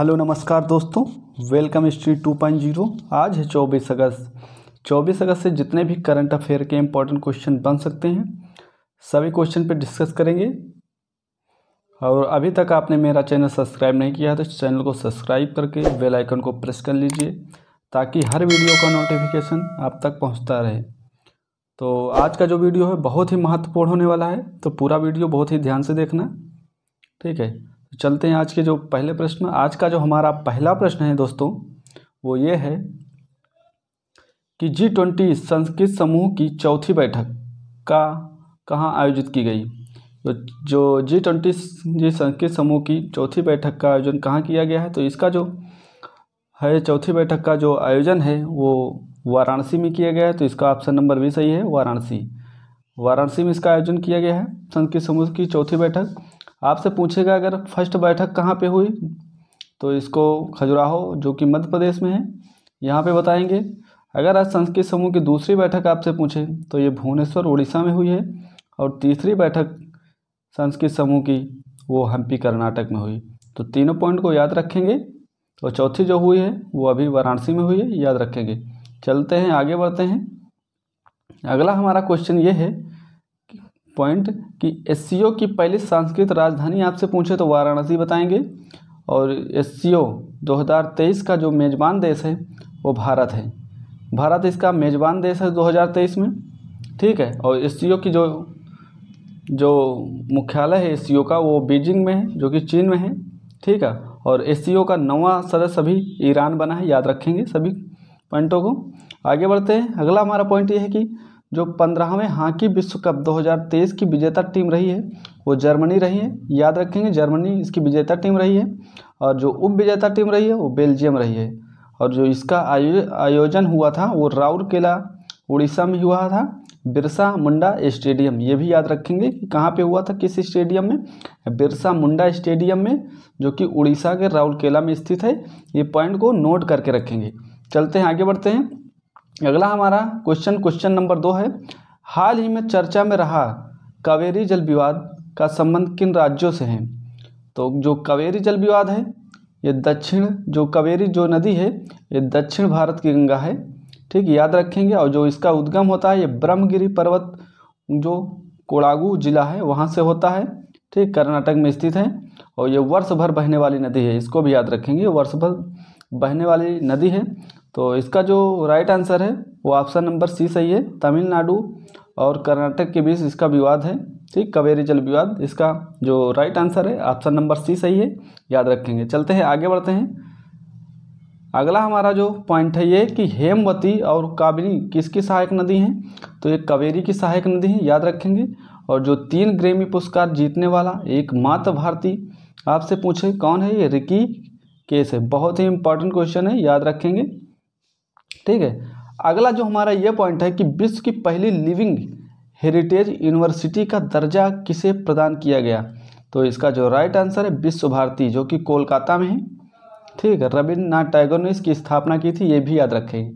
hello नमस्कार दोस्तों welcome street 2.0 आज है 24 अगस्त 24 अगस्त से जितने भी करंट अफेयर के इम्पोर्टेंट क्वेश्चन बन सकते हैं सभी क्वेश्चन पर डिस्कस करेंगे और अभी तक आपने मेरा चैनल सब्सक्राइब नहीं किया तो चैनल को सब्सक्राइब करके बेल आइकन को प्रेस कर लीजिए ताकि हर वीडियो का नोटिफिकेशन आप तक पहुँचता रहे तो आज का जो वीडियो है बहुत ही महत्वपूर्ण होने वाला है तो पूरा वीडियो बहुत ही ध्यान से देखना ठीक है चलते हैं आज के जो पहले प्रश्न आज का जो हमारा पहला प्रश्न है दोस्तों वो ये है कि जी ट्वेंटी संस्कृत समूह की चौथी बैठक का कहाँ आयोजित की गई तो जो जी ट्वेंटी जी संस्कृत समूह की चौथी बैठक का आयोजन कहाँ किया गया है तो इसका जो है चौथी बैठक का जो आयोजन है वो वाराणसी में किया गया है तो इसका ऑप्शन नंबर भी सही है वाराणसी वाराणसी में इसका आयोजन किया गया है संस्कृत समूह की चौथी बैठक आपसे पूछेगा अगर फर्स्ट बैठक कहाँ पे हुई तो इसको खजुराहो जो कि मध्य प्रदेश में है यहाँ पे बताएंगे अगर आज संस्कृत समूह की दूसरी बैठक आपसे पूछे तो ये भुवनेश्वर उड़ीसा में हुई है और तीसरी बैठक संस्कृत समूह की वो हम्पी कर्नाटक में हुई तो तीनों पॉइंट को याद रखेंगे और चौथी जो हुई है वो अभी वाराणसी में हुई है याद रखेंगे चलते हैं आगे बढ़ते हैं अगला हमारा क्वेश्चन ये है पॉइंट कि एस की पहली सांस्कृतिक राजधानी आपसे पूछे तो वाराणसी बताएंगे और एस सी का जो मेज़बान देश है वो भारत है भारत इसका मेज़बान देश है 2023 में ठीक है और एस की जो जो मुख्यालय है एस का वो बीजिंग में है जो कि चीन में है ठीक है और एस का नवा सदस्य अभी ईरान बना है याद रखेंगे सभी पॉइंटों को आगे बढ़ते हैं अगला हमारा पॉइंट ये है कि जो पंद्रहवें हॉकी विश्व कप 2023 की विजेता टीम रही है वो जर्मनी रही है याद रखेंगे जर्मनी इसकी विजेता टीम रही है और जो उप विजेता टीम रही है वो बेल्जियम रही है और जो इसका आयो, आयोजन हुआ था वो राउरकेला उड़ीसा में हुआ था बिरसा मुंडा स्टेडियम ये भी याद रखेंगे कि कहाँ पे हुआ था किस स्टेडियम में बिरसा मुंडा स्टेडियम में जो कि उड़ीसा के राउरकेला में स्थित है ये पॉइंट को नोट करके रखेंगे चलते हैं आगे बढ़ते हैं अगला हमारा क्वेश्चन क्वेश्चन नंबर दो है हाल ही में चर्चा में रहा कावेरी जल विवाद का संबंध किन राज्यों से है तो जो कावेरी जल विवाद है ये दक्षिण जो कावेरी जो नदी है ये दक्षिण भारत की गंगा है ठीक याद रखेंगे और जो इसका उद्गम होता है ये ब्रह्मगिरी पर्वत जो कोड़ागू जिला है वहाँ से होता है ठीक कर्नाटक में स्थित है और ये वर्ष भर बहने वाली नदी है इसको भी याद रखेंगे वर्ष भर बहने वाली नदी है तो इसका जो राइट आंसर है वो ऑप्शन नंबर सी सही है तमिलनाडु और कर्नाटक के बीच इसका विवाद है ठीक कवेरी जल विवाद इसका जो राइट आंसर है ऑप्शन नंबर सी सही है याद रखेंगे चलते हैं आगे बढ़ते हैं अगला हमारा जो पॉइंट है ये कि हेमवती और काबिनी किसकी सहायक नदी हैं तो ये कवेरी की सहायक नदी है याद रखेंगे और जो तीन ग्रेमी पुरस्कार जीतने वाला एक मात्र भारती आपसे पूछे कौन है ये रिकी केस है बहुत ही इंपॉर्टेंट क्वेश्चन है याद रखेंगे ठीक है अगला जो हमारा ये पॉइंट है कि विश्व की पहली लिविंग हेरिटेज यूनिवर्सिटी का दर्जा किसे प्रदान किया गया तो इसका जो राइट आंसर है विश्व भारती जो कि कोलकाता में है ठीक है रविन्द्रनाथ टैगोर ने इसकी स्थापना की थी ये भी याद रखेंगे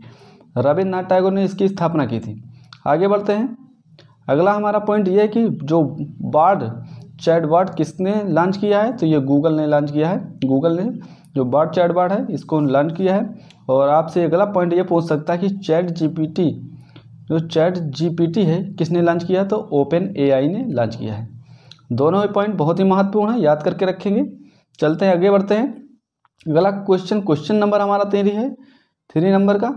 रविन्द्रनाथ टैगोर ने इसकी स्थापना की थी आगे बढ़ते हैं अगला हमारा पॉइंट ये है कि जो बार्ड चैट बार्ड किसने लॉन्च किया है तो ये गूगल ने लॉन्च किया है गूगल ने जो बार्ड चैट बार्ड है इसको लॉन्च किया है और आपसे अगला पॉइंट ये पूछ सकता है कि चैट जीपीटी जो चैट जीपीटी है किसने लॉन्च किया तो ओपन एआई ने लॉन्च किया है दोनों ही पॉइंट बहुत ही महत्वपूर्ण है याद करके रखेंगे चलते हैं आगे बढ़ते हैं अगला क्वेश्चन क्वेश्चन नंबर हमारा तेरी है थ्री नंबर का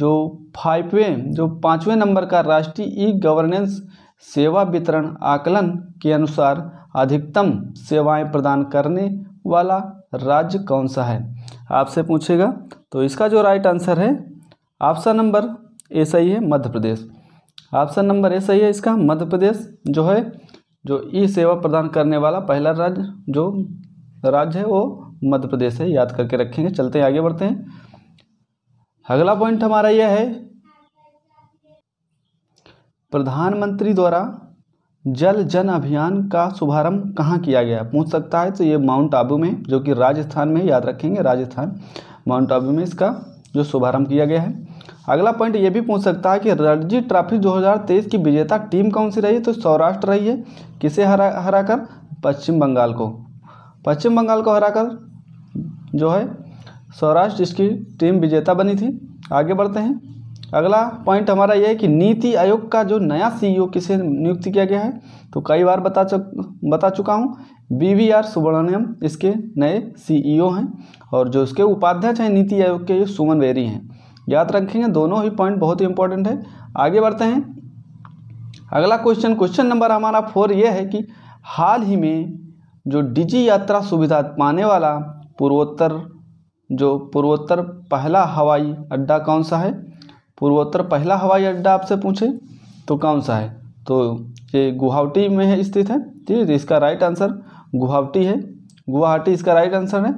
जो फाइववें जो पाँचवें नंबर का राष्ट्रीय ई गवर्नेंस सेवा वितरण आकलन के अनुसार अधिकतम सेवाएं प्रदान करने वाला राज्य कौन सा है आपसे पूछेगा तो इसका जो राइट आंसर है ऑप्शन नंबर ए सही है मध्य प्रदेश ऑप्शन नंबर ए सही है इसका मध्य प्रदेश जो है जो ई सेवा प्रदान करने वाला पहला राज्य जो राज्य है वो मध्य प्रदेश है याद करके रखेंगे चलते हैं आगे बढ़ते हैं अगला पॉइंट हमारा यह है प्रधानमंत्री द्वारा जल जन अभियान का शुभारंभ कहाँ किया गया पूछ सकता है तो ये माउंट आबू में जो कि राजस्थान में याद रखेंगे राजस्थान माउंट आबू में इसका जो शुभारंभ किया गया है अगला पॉइंट ये भी पूछ सकता है कि रणजी ट्रॉफी 2023 की विजेता टीम कौन सी रही है तो सौराष्ट्र रही है किसे हरा हरा कर पश्चिम बंगाल को पश्चिम बंगाल को हरा कर जो है सौराष्ट्र इसकी टीम विजेता बनी थी आगे बढ़ते हैं अगला पॉइंट हमारा ये है कि नीति आयोग का जो नया सीईओ e किसे नियुक्त किया गया है तो कई बार बता चुक बता चुका हूँ बी वी आर सुब्रमण्यम इसके नए सीईओ e हैं और जो इसके उपाध्यक्ष हैं नीति आयोग के ये सुमन वेरी हैं याद रखेंगे दोनों ही पॉइंट बहुत ही इंपॉर्टेंट है आगे बढ़ते हैं अगला क्वेश्चन क्वेश्चन नंबर हमारा फोर ये है कि हाल ही में जो डिजी यात्रा सुविधा पाने वाला पूर्वोत्तर जो पूर्वोत्तर पहला हवाई अड्डा कौन सा है पूर्वोत्तर पहला हवाई अड्डा आपसे पूछे तो कौन सा है तो ये गुवाहाटी में है स्थित है ठीक है तो इसका राइट आंसर गुवाहाटी है गुवाहाटी इसका राइट आंसर है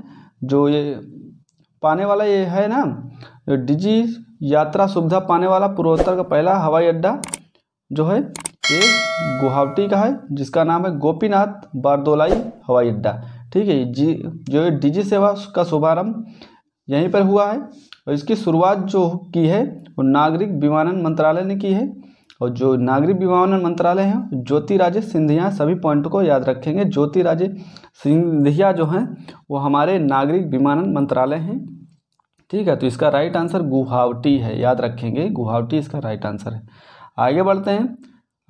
जो ये पाने वाला ये है ना डिजी यात्रा सुविधा पाने वाला पूर्वोत्तर का पहला हवाई अड्डा जो है ये गुवाहाटी का है जिसका नाम है गोपीनाथ बारदोलाई हवाई अड्डा ठीक है जी जो डिजी सेवा का शुभारम्भ यहीं पर हुआ है और इसकी शुरुआत जो की है वो नागरिक विमानन मंत्रालय ने की है और जो नागरिक विमानन मंत्रालय है ज्योति राजे सिंधिया सभी पॉइंट को याद रखेंगे ज्योति राजे सिंधिया जो हैं वो हमारे नागरिक विमानन मंत्रालय हैं ठीक है तो इसका राइट आंसर गुहावटी है याद रखेंगे गुहावटी इसका राइट आंसर है आगे बढ़ते हैं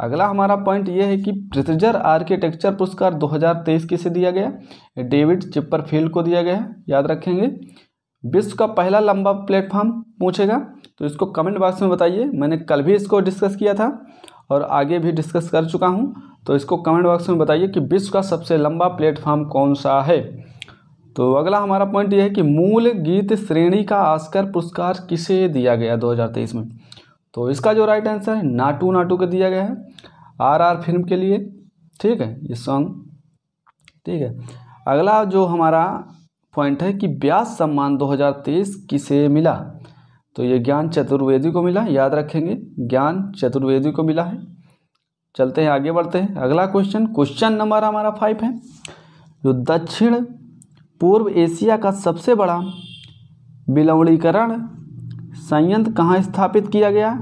अगला हमारा पॉइंट ये है कि प्रितजर आर्किटेक्चर पुरस्कार 2023 किसे दिया गया डेविड चिप्परफील्ड को दिया गया याद रखेंगे विश्व का पहला लंबा प्लेटफॉर्म पूछेगा तो इसको कमेंट बॉक्स में बताइए मैंने कल भी इसको डिस्कस किया था और आगे भी डिस्कस कर चुका हूँ तो इसको कमेंट बॉक्स में बताइए कि विश्व का सबसे लंबा प्लेटफॉर्म कौन सा है तो अगला हमारा पॉइंट यह है कि मूल गीत श्रेणी का आस्कर पुरस्कार किसे दिया गया 2023 में तो इसका जो राइट आंसर है नाटू नाटू को दिया गया है आर आर फिल्म के लिए ठीक है ये सॉन्ग ठीक है अगला जो हमारा पॉइंट है कि व्यास सम्मान 2023 किसे मिला तो ये ज्ञान चतुर्वेदी को मिला याद रखेंगे ज्ञान चतुर्वेदी को मिला है चलते हैं आगे बढ़ते हैं अगला क्वेश्चन क्वेश्चन नंबर हमारा फाइव है जो दक्षिण पूर्व एशिया का सबसे बड़ा बिलवड़ीकरण संयंत्र कहाँ स्थापित किया गया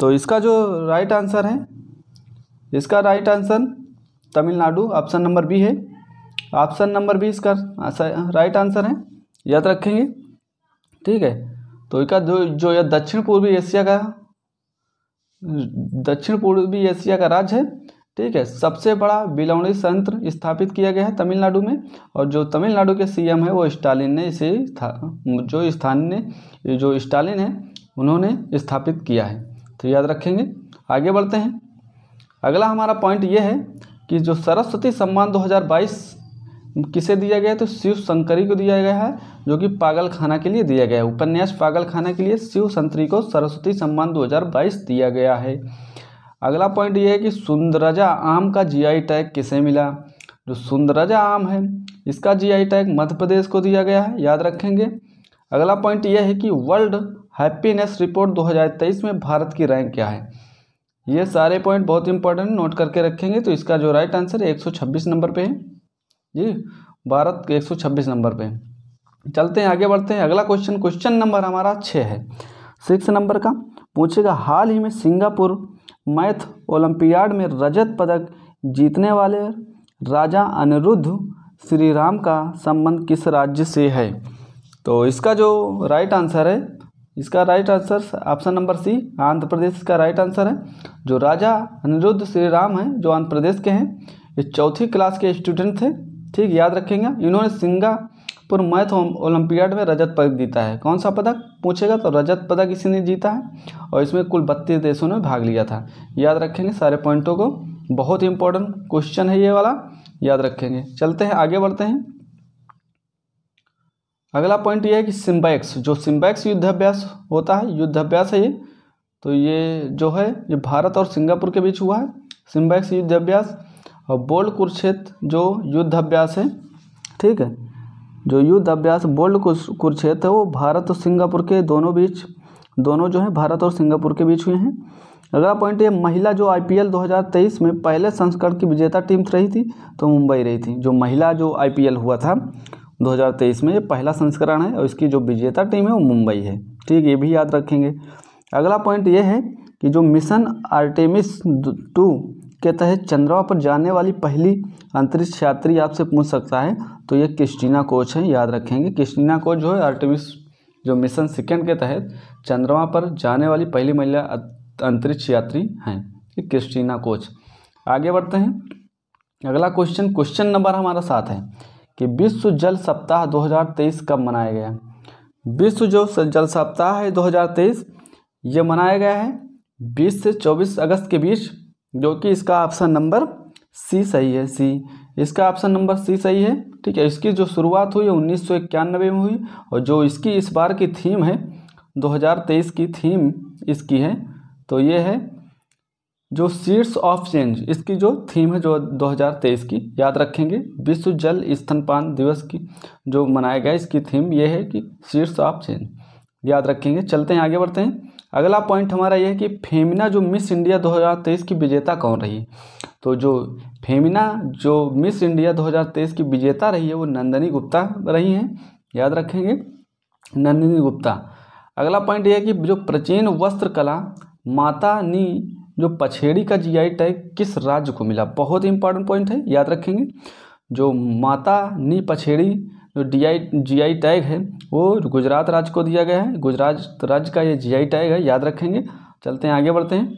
तो इसका जो राइट आंसर है इसका right answer Tamil Nadu option number B है ऑप्शन नंबर बी इसका राइट आंसर है याद रखेंगे ठीक है तो इसका जो जो यह दक्षिण पूर्वी एशिया का दक्षिण पूर्वी एशिया का राज्य है ठीक है सबसे बड़ा बिलौनी संयंत्र स्थापित किया गया है तमिलनाडु में और जो तमिलनाडु के सीएम है वो स्टालिन ने इसे जो स्थान ने जो स्टालिन है उन्होंने स्थापित किया है तो याद रखेंगे आगे बढ़ते हैं अगला हमारा पॉइंट ये है कि जो सरस्वती सम्मान 2022 किसे दिया गया है तो शिव शंकरी को दिया गया है जो कि पागल खाना के लिए दिया गया है उपन्यास पागल खाना के लिए शिव संतरी को सरस्वती सम्मान 2022 दिया गया है अगला पॉइंट यह है कि सुंदरजा आम का जीआई टैग किसे मिला जो सुंदरजा आम है इसका जीआई टैग मध्य प्रदेश को दिया गया है याद रखेंगे अगला पॉइंट यह है कि वर्ल्ड हैप्पीनेस रिपोर्ट दो में भारत की रैंक क्या है ये सारे पॉइंट बहुत इंपॉर्टेंट नोट करके रखेंगे तो इसका जो राइट आंसर 126 नंबर पर है जी भारत के 126 नंबर पे चलते हैं आगे बढ़ते हैं अगला क्वेश्चन क्वेश्चन नंबर हमारा छः है सिक्स नंबर का पूछेगा हाल ही में सिंगापुर मैथ ओलंपियाड में रजत पदक जीतने वाले राजा अनिरुद्ध श्री राम का संबंध किस राज्य से है तो इसका जो राइट आंसर है इसका right answer option number C Andhra Pradesh का राइट आंसर है जो राजा अनिरुद्ध श्री राम हैं जो आंध्र प्रदेश के हैं ये चौथी क्लास के स्टूडेंट थे ठीक याद रखेंगे इन्होंने सिंगापुर मैथ ओलंपियाड में रजत पदक जीता है कौन सा पदक पूछेगा तो रजत पदक इसी ने जीता है और इसमें कुल बत्तीस देशों ने भाग लिया था याद रखेंगे सारे पॉइंटों को बहुत ही इंपॉर्टेंट क्वेश्चन है ये वाला याद रखेंगे चलते हैं आगे बढ़ते हैं अगला पॉइंट ये है कि सिम्बैक्स जो सिम्बैक्स युद्धाभ्यास होता है युद्धाभ्यास है ये तो ये जो है ये भारत और सिंगापुर के बीच हुआ है सिम्बैक्स युद्धाभ्यास और बोल्ड कुरुक्षेत्र जो युद्ध अभ्यास है ठीक है जो युद्ध अभ्यास बोल्ड कुरुक्षेत्र है वो भारत और सिंगापुर के दोनों बीच दोनों जो है भारत और सिंगापुर के बीच हुए हैं अगला पॉइंट ये महिला जो आईपीएल 2023 में पहले संस्करण की विजेता टीम रही थी तो मुंबई रही थी जो महिला जो आईपीएल हुआ था 2023 में ये पहला संस्करण है और इसकी जो विजेता टीम है वो मुंबई है ठीक ये भी याद रखेंगे अगला पॉइंट ये है कि जो मिशन आर्टेमिस टू के तहत चंद्रमा पर जाने वाली पहली अंतरिक्ष यात्री आपसे पूछ सकता है तो ये क्रिस्टीना कोच है याद रखेंगे क्रिस्टीना कोच जो है आर्टिमिस जो मिशन सेकेंड के तहत चंद्रमा पर जाने वाली पहली महिला अं-, अंतरिक्ष यात्री हैं क्रिस्टीना कोच आगे बढ़ते हैं अगला क्वेश्चन क्वेश्चन नंबर हमारा साथ है कि विश्व जल सप्ताह 2023 कब मनाया गया विश्व जो जल सप्ताह है 2023 ये मनाया गया है 20 से 24 अगस्त के बीच जो कि इसका ऑप्शन नंबर सी सही है सी इसका ऑप्शन नंबर सी सही है ठीक है इसकी जो शुरुआत हुई उन्नीस सौ इक्यानबे में हुई और जो इसकी इस बार की थीम है 2023 की थीम इसकी है तो ये है जो सीड्स ऑफ चेंज इसकी जो थीम है जो 2023 की याद रखेंगे विश्व जल स्तनपान दिवस की जो मनाया गया इसकी थीम ये है कि सीड्स ऑफ चेंज याद रखेंगे चलते हैं आगे बढ़ते हैं अगला पॉइंट हमारा यह है कि फेमिना जो मिस इंडिया 2023 की विजेता कौन रही तो जो फेमिना जो मिस इंडिया 2023 की विजेता रही है वो नंदनी गुप्ता रही हैं याद रखेंगे नंदिनी गुप्ता अगला पॉइंट यह है कि जो प्राचीन वस्त्र कला माता नी जो पछेड़ी का जीआई टैग किस राज्य को मिला बहुत इंपॉर्टेंट पॉइंट है याद रखेंगे जो माता नी पछेड़ी जो D I ji I tag है वो गुजरात राज्य को दिया गया है गुजरात राज्य का ये जी आई टैग है याद रखेंगे चलते हैं आगे बढ़ते हैं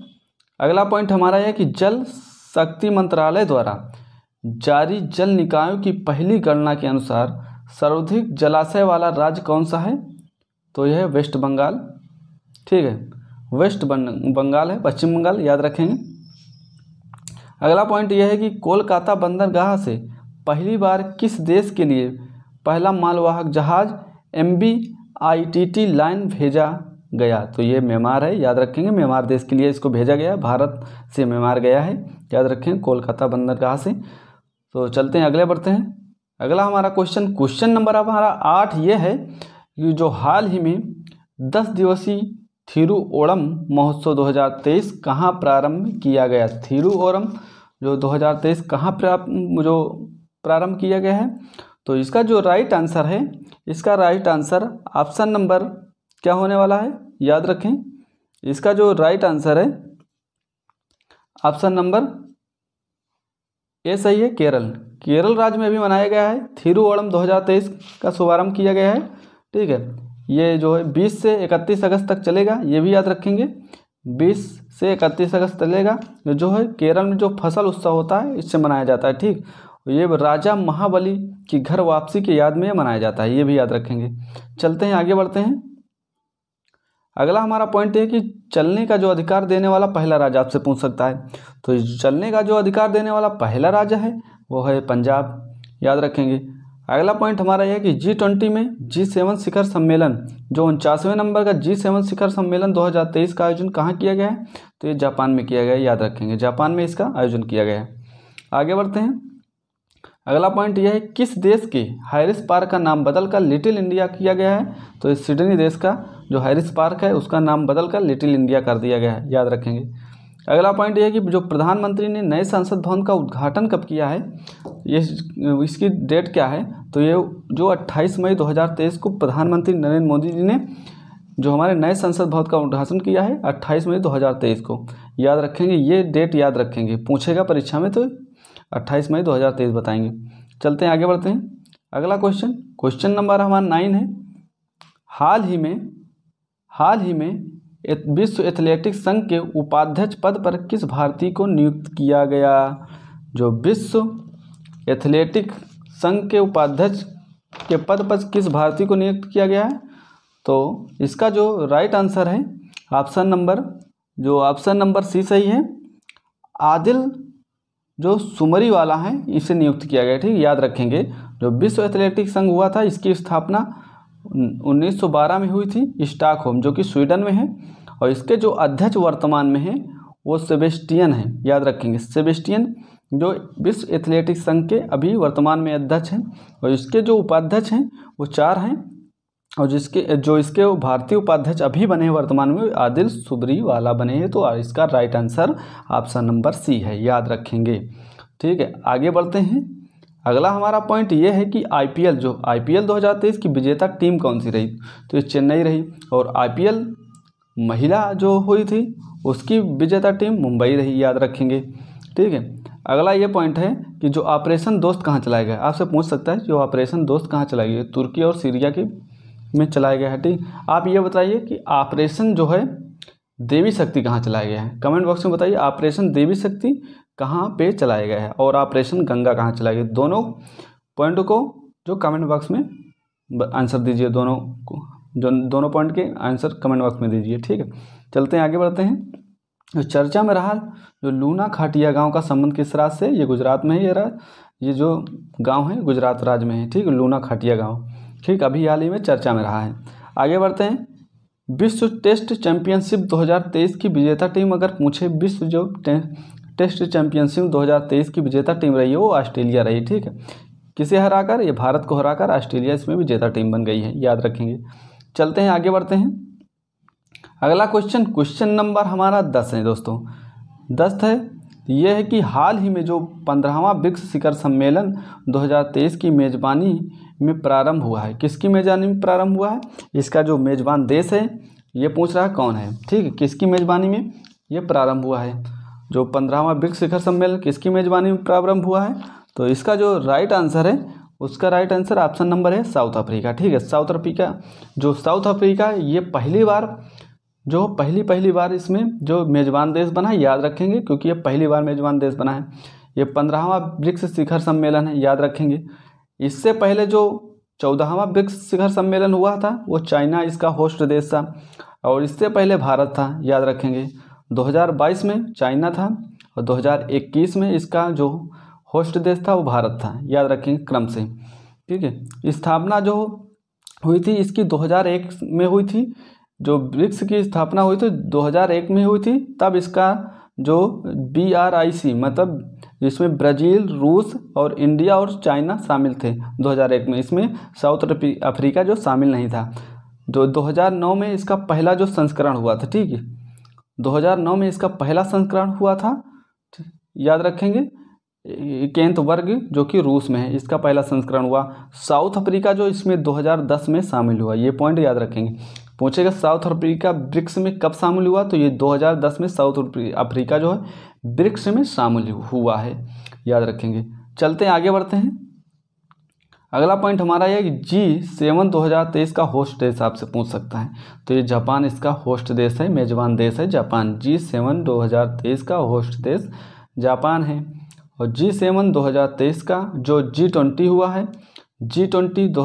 अगला पॉइंट हमारा यह कि जल शक्ति मंत्रालय द्वारा जारी जल निकायों की पहली गणना के अनुसार सर्वाधिक जलाशय वाला राज्य कौन सा है तो यह है वेस्ट बंगाल ठीक है वेस्ट बंगाल है पश्चिम बंगाल याद रखेंगे अगला पॉइंट यह है कि कोलकाता बंदरगाह से पहली बार किस देश के लिए पहला मालवाहक जहाज M B I T T line भेजा गया तो ये म्यांमार है याद रखेंगे म्यांमार देश के लिए इसको भेजा गया भारत से म्यांमार गया है याद रखें कोलकाता बंदरगाह से तो चलते हैं अगले बढ़ते हैं अगला हमारा क्वेश्चन क्वेश्चन नंबर हमारा आठ ये है कि जो हाल ही में दस दिवसीय थिरुओणम महोत्सव 2023 कहाँ प्रारंभ किया गया थिरुओणम जो 2023 कहाँ जो प्रारंभ किया गया है तो इसका जो राइट आंसर है इसका राइट आंसर ऑप्शन नंबर क्या होने वाला है याद रखें इसका जो राइट आंसर है ऑप्शन नंबर ए सही है केरल केरल राज्य में भी मनाया गया है थिरुओणम 2023 का शुभारंभ किया गया है ठीक है ये जो है 20 से 31 अगस्त तक चलेगा ये भी याद रखेंगे 20 से 31 अगस्त चलेगा जो है केरल में जो फसल उत्सव होता है इससे मनाया जाता है ठीक ये राजा महाबली की घर वापसी के याद में मनाया जाता है ये भी याद रखेंगे चलते हैं आगे बढ़ते हैं अगला हमारा पॉइंट है कि चलने का जो अधिकार देने वाला पहला राजा आपसे पूछ सकता है तो चलने का जो अधिकार देने वाला पहला राजा है वो है पंजाब याद रखेंगे अगला पॉइंट हमारा यह कि जी ट्वेंटी में जी सेवन शिखर सम्मेलन जो उनचासवें नंबर का जी सेवन शिखर सम्मेलन 2023 का आयोजन कहाँ किया गया है तो ये जापान में किया गया है याद रखेंगे जापान में इसका आयोजन किया गया है आगे बढ़ते हैं अगला पॉइंट यह है किस देश के हैरिस पार्क का नाम बदलकर लिटिल इंडिया किया गया है तो सिडनी देश का जो हैरिस पार्क है उसका नाम बदलकर लिटिल इंडिया कर दिया गया है याद रखेंगे अगला पॉइंट यह है कि जो प्रधानमंत्री ने नए संसद भवन का उद्घाटन कब किया है ये इसकी डेट क्या है तो ये जो 28 मई 2023 को प्रधानमंत्री नरेंद्र मोदी जी ने जो हमारे नए संसद भवन का उद्घाटन किया है 28 मई 2023 को याद रखेंगे ये डेट याद रखेंगे पूछेगा परीक्षा में तो अट्ठाईस मई 2023 बताएंगे चलते हैं आगे बढ़ते हैं अगला क्वेश्चन क्वेश्चन नंबर हमारा नाइन है हाल ही में हाल ही में विश्व एथलेटिक्स संघ के उपाध्यक्ष पद पर किस भारतीय को नियुक्त किया गया जो विश्व एथलेटिक संघ के उपाध्यक्ष के पद पर किस भारतीय को नियुक्त किया गया है तो इसका जो राइट आंसर है ऑप्शन नंबर जो ऑप्शन नंबर सी सही है आदिल जो सुमरी वाला है इसे नियुक्त किया गया ठीक याद रखेंगे जो विश्व एथलेटिक संघ हुआ था इसकी स्थापना 1912 में हुई थी स्टॉकहोम जो कि स्वीडन में है और इसके जो अध्यक्ष वर्तमान में हैं वो सेबेस्टियन है याद रखेंगे सेबेस्टियन जो विश्व एथलेटिक संघ के अभी वर्तमान में अध्यक्ष हैं और इसके जो उपाध्यक्ष हैं वो चार हैं और जिसके जो इसके भारतीय उपाध्यक्ष अभी बने हैं वर्तमान में आदिल सुबरी वाला बने हैं तो इसका right answer option number C है याद रखेंगे ठीक है आगे बढ़ते हैं अगला हमारा पॉइंट ये है कि आईपीएल जो आईपीएल 2023 की विजेता टीम कौन सी रही तो ये चेन्नई रही और आईपीएल महिला जो हुई थी उसकी विजेता टीम मुंबई रही याद रखेंगे ठीक है अगला ये पॉइंट है कि जो ऑपरेशन दोस्त कहाँ चलाया गया आपसे पूछ सकता है जो ऑपरेशन दोस्त कहाँ चलाया गया तुर्की और सीरिया की में चलाया गया है ठीक आप ये बताइए कि ऑपरेशन जो है देवी शक्ति कहाँ चलाया गया है कमेंट बॉक्स में बताइए ऑपरेशन देवी शक्ति कहाँ पे चलाया गया है और ऑपरेशन गंगा कहाँ चलाया गया दोनों पॉइंट को जो कमेंट बॉक्स में आंसर दीजिए दोनों को जो दोनों पॉइंट के आंसर कमेंट बॉक्स में दीजिए ठीक है चलते हैं आगे बढ़ते हैं जो चर्चा में रहा जो लूना खाटिया गांव का संबंध किस राज्य से ये गुजरात में ही ये रहा ये जो गांव है गुजरात राज्य में है ठीक लूना खाटिया गांव ठीक अभी हाल ही में चर्चा में रहा है आगे बढ़ते हैं विश्व टेस्ट चैंपियनशिप 2023 की विजेता टीम अगर पूछे विश्व जो टे, टेस्ट चैंपियनशिप 2023 की विजेता टीम रही है वो ऑस्ट्रेलिया रही ठीक है किसे हराकर ये भारत को हराकर ऑस्ट्रेलिया इसमें विजेता टीम बन गई है याद रखेंगे चलते हैं आगे बढ़ते हैं अगला क्वेश्चन क्वेश्चन नंबर हमारा दस है दोस्तों दस है यह है कि हाल ही में जो पंद्रहवा ब्रिक्स शिखर सम्मेलन 2023 की मेज़बानी में प्रारंभ हुआ है किसकी मेज़बानी में प्रारंभ हुआ है इसका जो मेज़बान देश है ये पूछ रहा है कौन है ठीक है किसकी मेज़बानी में ये प्रारंभ हुआ है जो पंद्रहवा ब्रिक्स शिखर सम्मेलन किसकी मेज़बानी में प्रारंभ हुआ है तो इसका जो राइट आंसर है उसका राइट आंसर ऑप्शन नंबर है साउथ अफ्रीका ठीक है साउथ अफ्रीका जो साउथ अफ्रीका ये पहली बार जो पहली पहली बार इसमें जो मेज़बान देश बना है याद रखेंगे क्योंकि ये पहली बार मेज़बान देश बना है ये पंद्रहवा ब्रिक्स शिखर सम्मेलन है याद रखेंगे इससे पहले जो चौदहवा ब्रिक्स शिखर सम्मेलन हुआ था वो चाइना इसका होस्ट देश था और इससे पहले भारत था याद रखेंगे 2022 में चाइना था और 2021 में इसका जो होस्ट देश था वो भारत था याद रखेंगे क्रम से ठीक है स्थापना जो हुई थी इसकी 2001 में हुई थी जो ब्रिक्स की स्थापना हुई थी 2001 में हुई थी तब इसका जो बी आर आई सी मतलब जिसमें ब्राज़ील रूस और इंडिया और चाइना शामिल थे 2001 में इसमें साउथ अफ्रीका जो शामिल नहीं था जो 2009 में इसका पहला जो संस्करण हुआ था ठीक है 2009 में इसका पहला संस्करण हुआ था याद रखेंगे केंथ वर्ग जो कि रूस में है इसका पहला संस्करण हुआ साउथ अफ्रीका जो इसमें 2010 में शामिल हुआ ये पॉइंट याद रखेंगे पूछेगा साउथ अफ्रीका ब्रिक्स में कब शामिल हुआ तो ये 2010 में साउथ अफ्रीका जो है ब्रिक्स में शामिल हुआ है याद रखेंगे चलते हैं आगे बढ़ते हैं अगला पॉइंट हमारा ये जी सेवन दो हज़ार तेईस का होस्ट देश आपसे पूछ सकता है तो ये जापान इसका होस्ट देश है मेजबान देश है जापान जी सेवन दो हज़ार तेईस का होस्ट देश जापान है और जी सेवन दो हज़ार तेईस का जो जी ट्वेंटी हुआ है जी ट्वेंटी दो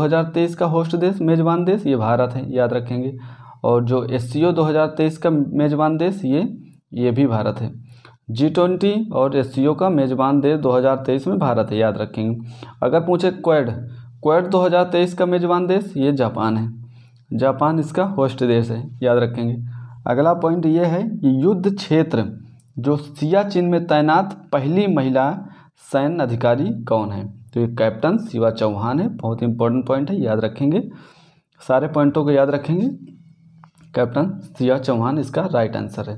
का होस्ट देश मेज़बान देश ये भारत है याद रखेंगे और जो एस सी ओ दो का मेज़बान देश ये ये भी भारत है जी ट्वेंटी और एस सी ओ का मेज़बान देश 2023 में भारत है याद रखेंगे अगर पूछे क्वेड क्वेड 2023 का मेज़बान देश ये जापान है जापान इसका होस्ट देश है याद रखेंगे अगला पॉइंट ये है कि युद्ध क्षेत्र जो सियाचिन में तैनात पहली महिला सैन्य अधिकारी कौन है तो ये कैप्टन शिवा चौहान है बहुत इंपॉर्टेंट पॉइंट है याद रखेंगे सारे पॉइंटों को याद रखेंगे कैप्टन शिवा चौहान इसका राइट आंसर है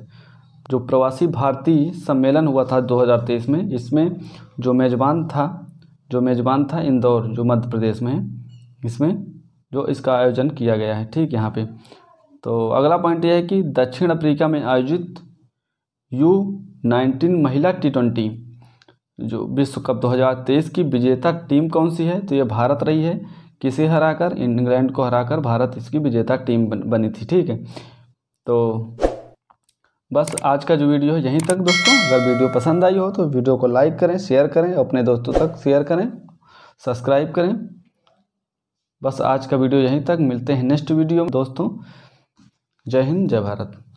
जो प्रवासी भारतीय सम्मेलन हुआ था 2023 में इसमें जो मेज़बान था जो मेज़बान था इंदौर जो मध्य प्रदेश में है इसमें जो इसका आयोजन किया गया है ठीक यहाँ पे तो अगला पॉइंट यह है कि दक्षिण अफ्रीका में आयोजित यू नाइनटीन महिला टी ट्वेंटी जो विश्व कप 2023 की विजेता टीम कौन सी है तो ये भारत रही है किसे हराकर इंग्लैंड को हराकर भारत इसकी विजेता टीम बन, बनी थी ठीक है तो बस आज का जो वीडियो है यहीं तक दोस्तों अगर वीडियो पसंद आई हो तो वीडियो को लाइक करें शेयर करें अपने दोस्तों तक शेयर करें सब्सक्राइब करें बस आज का वीडियो यहीं तक मिलते हैं नेक्स्ट वीडियो में दोस्तों जय हिंद जय भारत